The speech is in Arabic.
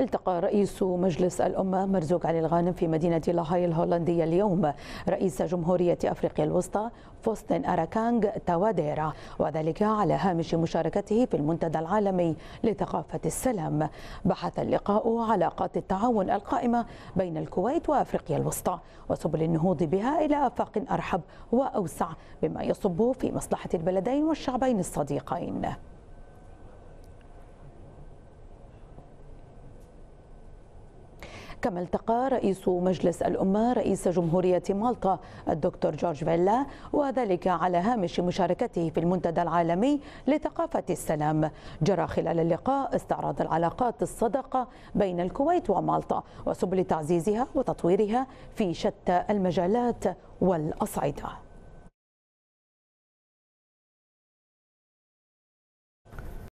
التقى رئيس مجلس الأمة مرزوق علي الغانم في مدينة لاهاي الهولندية اليوم رئيس جمهورية أفريقيا الوسطى فوستن أراكانغ تواديرا وذلك على هامش مشاركته في المنتدى العالمي لثقافة السلام بحث اللقاء علاقات التعاون القائمة بين الكويت وأفريقيا الوسطى وسبل النهوض بها إلى آفاق أرحب وأوسع بما يصب في مصلحة البلدين والشعبين الصديقين كما التقى رئيس مجلس الأمة رئيس جمهورية مالطا الدكتور جورج فيلا وذلك على هامش مشاركته في المنتدى العالمي لثقافة السلام جرى خلال اللقاء استعراض العلاقات الصدقة بين الكويت ومالطا وسبل تعزيزها وتطويرها في شتى المجالات والأصعدة